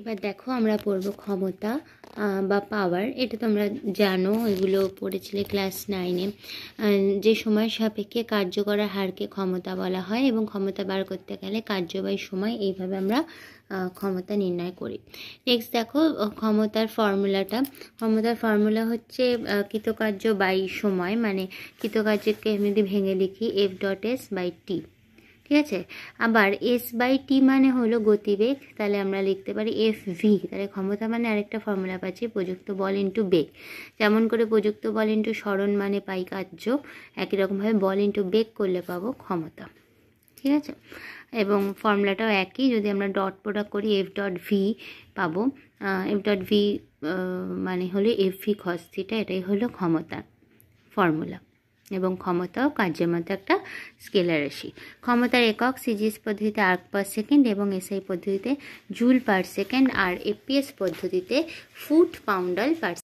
এবার দেখো আমরা পড়ব ক্ষমতা বা পাওয়ার এটা তোমরা জানো এগুলো পড়েছিলে ক্লাস নাইনে যে সময় সাপেক্ষে কার্য করার হারকে ক্ষমতা বলা হয় এবং ক্ষমতা বার করতে গেলে কার্যবাহী সময় এইভাবে আমরা ক্ষমতা নির্ণয় করি নেক্সট দেখো ক্ষমতার ফর্মুলাটা ক্ষমতার ফর্মুলা হচ্ছে কৃতকার্য বাই সময় মানে কৃতকার্যকে আমি যদি ভেঙে লিখি F dot S by T ঠিক আছে আবার এস বাই টি মানে হলো গতিবেগ তাহলে আমরা লিখতে পারি এফ ভি তাহলে ক্ষমতা মানে আরেকটা ফর্মুলা পাচ্ছি প্রযুক্ত বল ইন্টু বেগ যেমন করে প্রযুক্ত বল ইন্টু স্মরণ মানে পাই কার্য একই রকমভাবে বল ইন্টু বেগ করলে পাবো ক্ষমতা ঠিক আছে এবং ফর্মুলাটাও একই যদি আমরা ডট প্রোডাক্ট করি এফ ডট ভি পাবো এফ ডট ভি মানে হলো এফ ভি খস এটাই হলো ক্ষমতা ফর্মুলা এবং ক্ষমতা ও মধ্যে একটা স্কেলার রাশি ক্ষমতার একক সিজিএস পদ্ধতিতে আর্ক পার সেকেন্ড এবং এসআই পদ্ধতিতে জুল পার সেকেন্ড আর এপিএস পদ্ধতিতে ফুট পাউন্ডাল পার